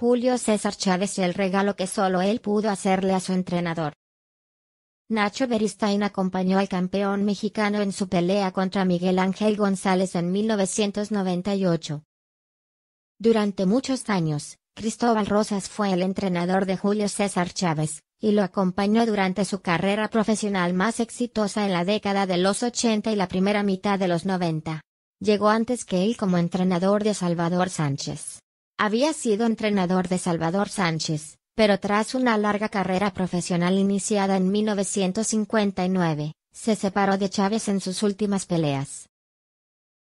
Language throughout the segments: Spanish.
Julio César Chávez el regalo que solo él pudo hacerle a su entrenador. Nacho Beristain acompañó al campeón mexicano en su pelea contra Miguel Ángel González en 1998. Durante muchos años, Cristóbal Rosas fue el entrenador de Julio César Chávez, y lo acompañó durante su carrera profesional más exitosa en la década de los 80 y la primera mitad de los 90. Llegó antes que él como entrenador de Salvador Sánchez. Había sido entrenador de Salvador Sánchez, pero tras una larga carrera profesional iniciada en 1959, se separó de Chávez en sus últimas peleas.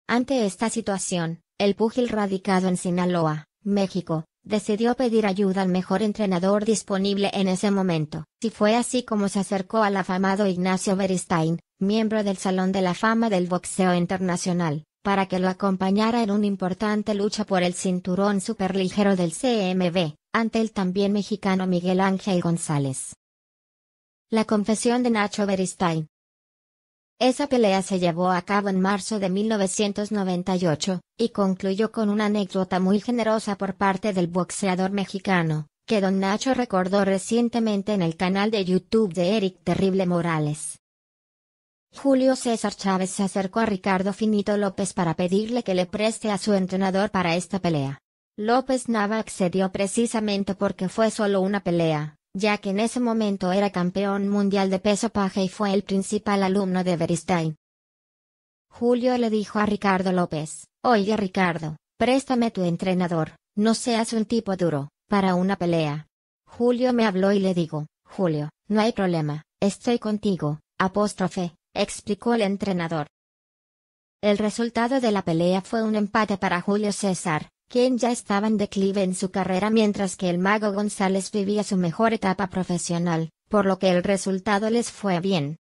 Ante esta situación, el púgil radicado en Sinaloa, México, decidió pedir ayuda al mejor entrenador disponible en ese momento. Y fue así como se acercó al afamado Ignacio Beristain, miembro del Salón de la Fama del Boxeo Internacional para que lo acompañara en una importante lucha por el cinturón superligero del CMB, ante el también mexicano Miguel Ángel González. La confesión de Nacho Beristain. Esa pelea se llevó a cabo en marzo de 1998, y concluyó con una anécdota muy generosa por parte del boxeador mexicano, que don Nacho recordó recientemente en el canal de YouTube de Eric Terrible Morales. Julio César Chávez se acercó a Ricardo Finito López para pedirle que le preste a su entrenador para esta pelea. López Nava accedió precisamente porque fue solo una pelea, ya que en ese momento era campeón mundial de peso paja y fue el principal alumno de Beristain. Julio le dijo a Ricardo López, Oye Ricardo, préstame tu entrenador, no seas un tipo duro, para una pelea. Julio me habló y le digo, Julio, no hay problema, estoy contigo, apóstrofe, explicó el entrenador. El resultado de la pelea fue un empate para Julio César, quien ya estaba en declive en su carrera mientras que el mago González vivía su mejor etapa profesional, por lo que el resultado les fue bien.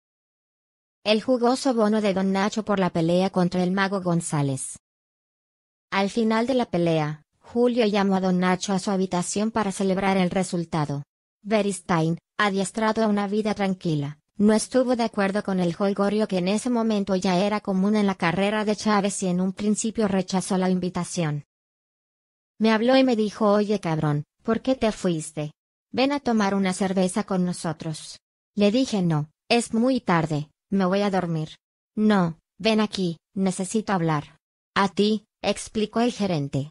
El jugoso bono de Don Nacho por la pelea contra el mago González. Al final de la pelea, Julio llamó a Don Nacho a su habitación para celebrar el resultado. Beristain, adiestrado a una vida tranquila, no estuvo de acuerdo con el holgorio que en ese momento ya era común en la carrera de Chávez y en un principio rechazó la invitación. Me habló y me dijo, oye cabrón, ¿por qué te fuiste? Ven a tomar una cerveza con nosotros. Le dije, no, es muy tarde, me voy a dormir. No, ven aquí, necesito hablar. A ti, explicó el gerente.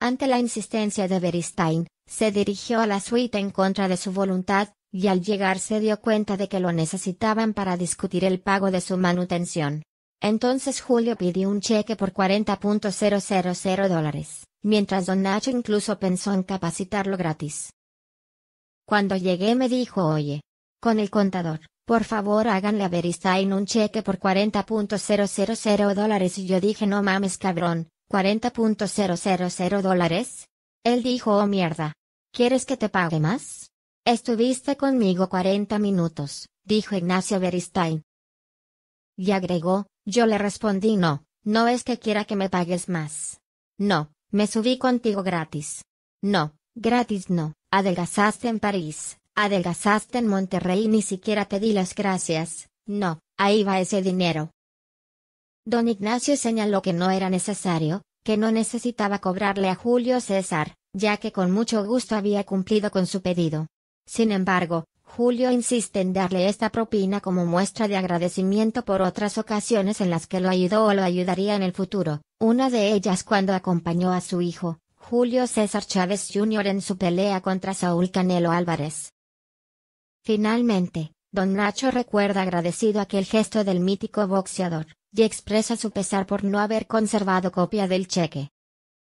Ante la insistencia de Beristain, se dirigió a la suite en contra de su voluntad, y al llegar se dio cuenta de que lo necesitaban para discutir el pago de su manutención. Entonces Julio pidió un cheque por 40.000 dólares, mientras don Nacho incluso pensó en capacitarlo gratis. Cuando llegué me dijo, oye, con el contador, por favor háganle a Beristain un cheque por 40.000 dólares y yo dije, no mames cabrón, 40.000 dólares. Él dijo, oh mierda. ¿Quieres que te pague más? Estuviste conmigo 40 minutos, dijo Ignacio Beristain. Y agregó, yo le respondí no, no es que quiera que me pagues más. No, me subí contigo gratis. No, gratis no, adelgazaste en París, adelgazaste en Monterrey y ni siquiera te di las gracias, no, ahí va ese dinero. Don Ignacio señaló que no era necesario, que no necesitaba cobrarle a Julio César, ya que con mucho gusto había cumplido con su pedido. Sin embargo, Julio insiste en darle esta propina como muestra de agradecimiento por otras ocasiones en las que lo ayudó o lo ayudaría en el futuro, una de ellas cuando acompañó a su hijo, Julio César Chávez Jr. en su pelea contra Saúl Canelo Álvarez. Finalmente, Don Nacho recuerda agradecido aquel gesto del mítico boxeador, y expresa su pesar por no haber conservado copia del cheque.